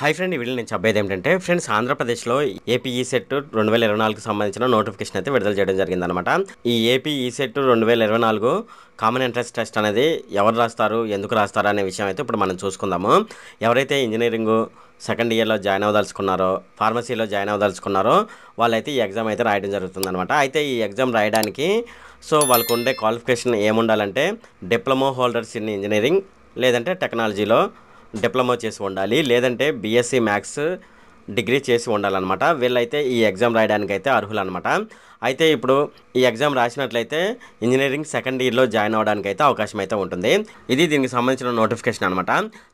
high friend వీళ్ళు నేను చెప్పేది ఏంటంటే ఫ్రెండ్స్ ఆంధ్రప్రదేశ్లో ఏపీఈ e సెట్ e రెండు వేల ఇరవై నాలుగు సంబంధించిన నోటిఫికేషన్ అయితే విడుదల చేయడం జరిగిందనమాట ఈ ఏపీఈ సెట్ రెండు వేల ఇరవై నాలుగు కామన్ ఎంట్రన్స్ టెస్ట్ అనేది ఎవరు రాస్తారు ఎందుకు రాస్తారు అనే విషయం అయితే ఇప్పుడు మనం చూసుకుందాము ఎవరైతే ఇంజనీరింగ్ సెకండ్ ఇయర్లో జాయిన్ అవ్వదలుచుకున్నారో ఫార్మసీలో జాయిన్ అవ్వదలుచుకున్నారో వాళ్ళైతే ఈ ఎగ్జామ్ అయితే రాయడం జరుగుతుందనమాట అయితే ఈ ఎగ్జామ్ రాయడానికి సో వాళ్ళకు ఉండే క్వాలిఫికేషన్ ఏముండాలంటే డిప్లొమా హోల్డర్స్ ఇన్ ఇంజనీరింగ్ లేదంటే టెక్నాలజీలో డిప్లొమా చేసి ఉండాలి లేదంటే బీఎస్సీ మ్యాథ్స్ e డిగ్రీ చేసి ఉండాలన్నమాట వీళ్ళైతే ఈ ఎగ్జామ్ రాయడానికి అయితే అర్హులు అనమాట అయితే ఇప్పుడు ఈ ఎగ్జామ్ రాసినట్లయితే ఇంజనీరింగ్ సెకండ్ ఇయర్లో జాయిన్ అవ్వడానికి అయితే అవకాశం అయితే ఉంటుంది ఇది దీనికి సంబంధించిన నోటిఫికేషన్ అనమాట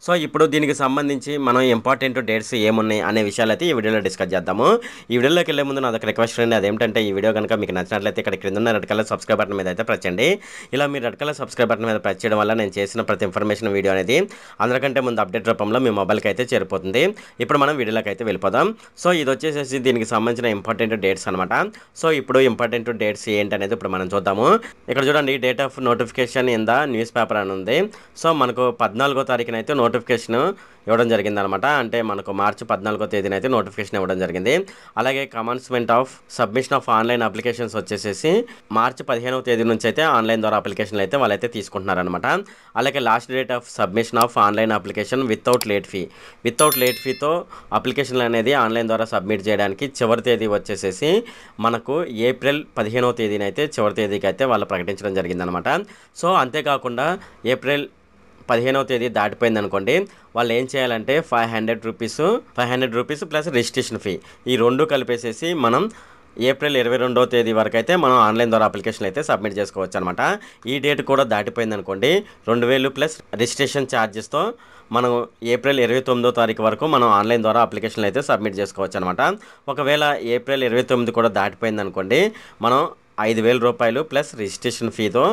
సో ఇప్పుడు దీనికి సంబంధించి మనం ఇంపార్టెంట్ డేట్స్ ఏమున్నాయి అనే విషయాలు అయితే ఈ వీడియోలో డిస్కస్ చేద్దాము ఈ వీడియోలోకి వెళ్ళే ముందు నాకు రిక్వెస్ట్ అండి అదేంటంటే ఈ వీడియో కనుక మీకు నచ్చినట్లయితే ఇక్కడ క్రింద ఉన్న రెడ్ కలర్ సబ్స్క్రైబ్ బటన్ మీద అయితే ప్రచండి ఇలా మీరు రెడ్ కలర్ సబ్స్క్రైబ్ బటన్ మీద ప్రెస్ చేయడం వల్ల నేను చేసిన ప్రతి ఇన్ఫర్మేషన్ వీడియో అనేది అందరికంటే ముందు అప్డేట్ రూపంలో మీ మొబైల్కి అయితే చేరిపోతుంది ఇప్పుడు మనం వీడియోలోకి అయితే వెళ్ళిపోదాం సో ఇది వచ్చేసేసి దీనికి సంబంధించిన ఇంపార్టెంట్ డేట్స్ అనమాట సో ఇప్పుడు ఇప్పుడు ఇంపార్టెంట్ డేట్స్ అనేది ఇప్పుడు మనం చూద్దాము ఇక్కడ చూడండి date of notification in the newspaper అని ఉంది సో మనకు పద్నాలుగో తారీఖున అయితే నోటిఫికేషన్ ఇవ్వడం జరిగింది అనమాట అంటే మనకు మార్చి పద్నాలుగో తేదీన అయితే నోటిఫికేషన్ ఇవ్వడం జరిగింది అలాగే commencement of submission of online applications వచ్చేసేసి మార్చి పదిహేనవ తేదీ నుంచి అయితే ఆన్లైన్ ద్వారా అప్లికేషన్లు అయితే వాళ్ళైతే తీసుకుంటున్నారనమాట అలాగే last date of submission of online application without late fee without late ఫీతో అప్లికేషన్లు అనేది ఆన్లైన్ ద్వారా సబ్మిట్ చేయడానికి చివరి తేదీ వచ్చేసేసి మనకు ఏప్రిల్ పదిహేనవ తేదీనైతే అయితే చివరి తేదీకి అయితే వాళ్ళు ప్రకటించడం జరిగిందనమాట సో అంతేకాకుండా ఏప్రిల్ పదిహేనవ తేదీ దాటిపోయింది అనుకోండి వాళ్ళు ఏం చేయాలంటే five hundred rupees five hundred rupees plus registration fee ఈ రెండు కలిపేసేసి మనం ఏప్రిల్ ఇరవై రెండో తేదీ వరకు అయితే మనం ఆన్లైన్ ద్వారా అప్లికేషన్ అయితే సబ్మిట్ చేసుకోవచ్చు అనమాట ఈ డేట్ కూడా దాటిపోయింది అనుకోండి రెండు వేలు ప్లస్ రిజిస్ట్రేషన్ ఛార్జెస్తో మనం ఏప్రిల్ ఇరవై తొమ్మిదో తారీఖు వరకు మనం ఆన్లైన్ ద్వారా అప్లికేషన్లు అయితే సబ్మిట్ చేసుకోవచ్చు అనమాట ఒకవేళ ఏప్రిల్ ఇరవై తొమ్మిది కూడా దాటిపోయింది అనుకోండి మనం ఐదు వేల రూపాయలు ప్లస్ రిజిస్ట్రేషన్ ఫీతో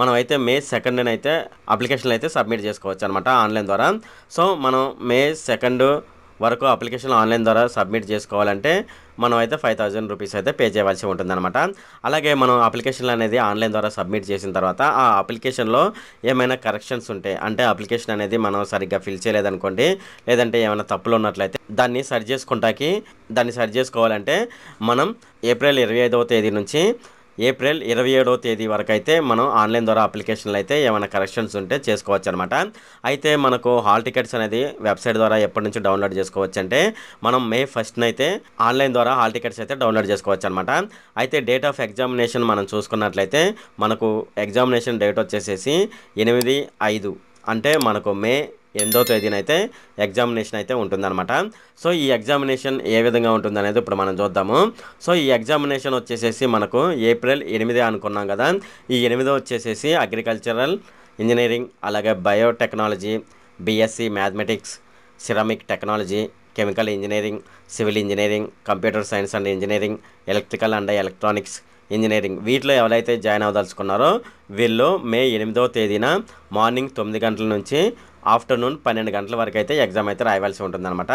మనం అయితే మే సెకండ్ అయితే అప్లికేషన్లు అయితే సబ్మిట్ చేసుకోవచ్చు అనమాట ఆన్లైన్ ద్వారా సో మనం మే సెకండ్ వరకు అప్లికేషన్ ఆన్లైన్ ద్వారా సబ్మిట్ చేసుకోవాలంటే మనం అయితే ఫైవ్ థౌజండ్ రూపీస్ అయితే పే చేయవలసి ఉంటుందన్నమాట అలాగే మనం అప్లికేషన్లు అనేది ఆన్లైన్ ద్వారా సబ్మిట్ చేసిన తర్వాత ఆ అప్లికేషన్లో ఏమైనా కరెక్షన్స్ ఉంటే అంటే అప్లికేషన్ అనేది మనం సరిగ్గా ఫిల్ చేయలేదనుకోండి లేదంటే ఏమైనా తప్పులు ఉన్నట్లయితే దాన్ని సరి చేసుకుంటాకి దాన్ని సరి చేసుకోవాలంటే మనం ఏప్రిల్ ఇరవై ఐదవ తేదీ నుంచి ఏప్రిల్ ఇరవై ఏడో తేదీ వరకు అయితే మనం ఆన్లైన్ ద్వారా అప్లికేషన్లు అయితే ఏమైనా కరెక్షన్స్ ఉంటే చేసుకోవచ్చు అనమాట అయితే మనకు హాల్ టికెట్స్ అనేది వెబ్సైట్ ద్వారా ఎప్పటి నుంచి డౌన్లోడ్ చేసుకోవచ్చు అంటే మనం మే ఫస్ట్న అయితే ఆన్లైన్ ద్వారా హాల్ టికెట్స్ అయితే డౌన్లోడ్ చేసుకోవచ్చు అనమాట అయితే డేట్ ఆఫ్ ఎగ్జామినేషన్ మనం చూసుకున్నట్లయితే మనకు ఎగ్జామినేషన్ డేట్ వచ్చేసేసి ఎనిమిది ఐదు అంటే మనకు మే ఎనిమిదో తేదీన అయితే ఎగ్జామినేషన్ అయితే ఉంటుందన్నమాట సో ఈ ఎగ్జామినేషన్ ఏ విధంగా ఉంటుంది అనేది ఇప్పుడు మనం చూద్దాము సో ఈ ఎగ్జామినేషన్ వచ్చేసేసి మనకు ఏప్రిల్ ఎనిమిదే అనుకున్నాం కదా ఈ ఎనిమిదో వచ్చేసేసి అగ్రికల్చరల్ ఇంజనీరింగ్ అలాగే biotechnology BSc mathematics ceramic technology chemical engineering civil engineering computer science and engineering electrical and electronics engineering వీటిలో ఎవరైతే జాయిన్ అవ్వదలుచుకున్నారో వీళ్ళు మే ఎనిమిదవ తేదీన మార్నింగ్ తొమ్మిది గంటల నుంచి ఆఫ్టర్నూన్ పన్నెండు గంటల వరకు అయితే ఎగ్జామ్ అయితే రాయవలసి ఉంటుందన్నమాట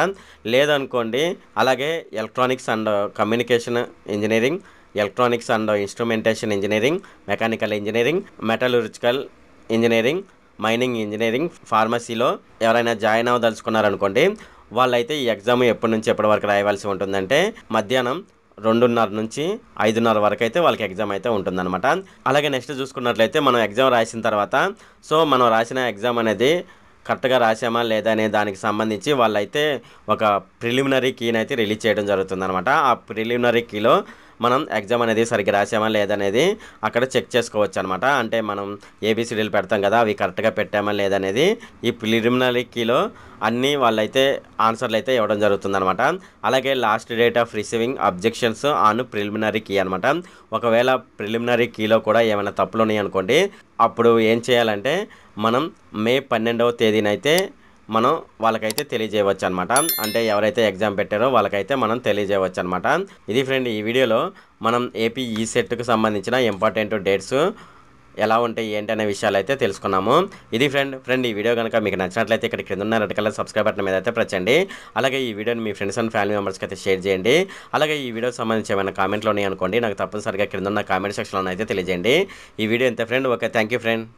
లేదనుకోండి అలాగే electronics and communication engineering electronics and instrumentation engineering mechanical engineering metallurgical engineering mining engineering ఫార్మసీలో ఎవరైనా జాయిన్ అవ్వదలుచుకున్నారనుకోండి వాళ్ళైతే ఈ ఎగ్జామ్ ఎప్పటి నుంచి ఎప్పటి వరకు రాయవలసి ఉంటుందంటే మధ్యాహ్నం రెండున్నర నుంచి ఐదున్నర వరకు అయితే వాళ్ళకి ఎగ్జామ్ అయితే ఉంటుందన్నమాట అలాగే నెక్స్ట్ చూసుకున్నట్లయితే మనం ఎగ్జామ్ రాసిన తర్వాత సో మనం రాసిన ఎగ్జామ్ అనేది కరెక్ట్గా రాసామా లేదా అనే దానికి సంబంధించి వాళ్ళైతే ఒక ప్రిలిమినరీ కీని అయితే రిలీజ్ చేయడం జరుగుతుందనమాట ఆ ప్రిలిమినరీ కీలో మనం ఎగ్జామ్ అనేది సరిగ్గా రాసామా లేదనేది అక్కడ చెక్ చేసుకోవచ్చు అనమాట అంటే మనం ఏబిసిడీలు పెడతాం కదా అవి కరెక్ట్గా పెట్టామా లేదనేది ఈ ప్రిలిమినరీ కీలో అన్నీ వాళ్ళైతే ఆన్సర్లు అయితే ఇవ్వడం జరుగుతుందనమాట అలాగే last date of receiving objections on preliminary key అనమాట ఒకవేళ ప్రిలిమినరీ కీలో కూడా ఏమైనా తప్పులు ఉన్నాయనుకోండి అప్పుడు ఏం చేయాలంటే మనం మే పన్నెండవ తేదీనైతే మనం వాళ్ళకైతే తెలియజేయవచ్చు అనమాట అంటే ఎవరైతే ఎగ్జామ్ పెట్టారో వాళ్ళకైతే మనం తెలియజేయవచ్చు అనమాట ఇది ఫ్రెండ్ ఈ వీడియోలో మనం ఏపీ ఈ సెట్కు సంబంధించిన ఇంపార్టెంట్ డేట్స్ ఎలా ఉంటాయి ఏంటి అనే విషయాలు అయితే తెలుసుకున్నాము ఇది ఫ్రెండ్ ఫ్రెండ్ ఈ వీడియో కనుక మీకు నచ్చినట్లయితే ఇక్కడ క్రింద ఉన్న రెడ్ కలర్ సబ్స్క్రైబ్ బటన్ మీద అయితే ప్రచండి అలాగే ఈ వీడియోని మీ ఫ్రెండ్స్ అండ్ ఫ్యామిలీ మెంబర్స్కి అయితే షేర్ చేయండి అలాగే ఈ వీడియోకి సంబంధించి ఏమైనా కామెంట్లోనే అనుకోండి నాకు తప్పనిసరిగా క్రింద ఉన్న కామెంట్ సెక్షన్లో అయితే తెలియజేయండి ఈ వీడియో ఎంత ఫ్రెండ్ ఓకే థ్యాంక్ ఫ్రెండ్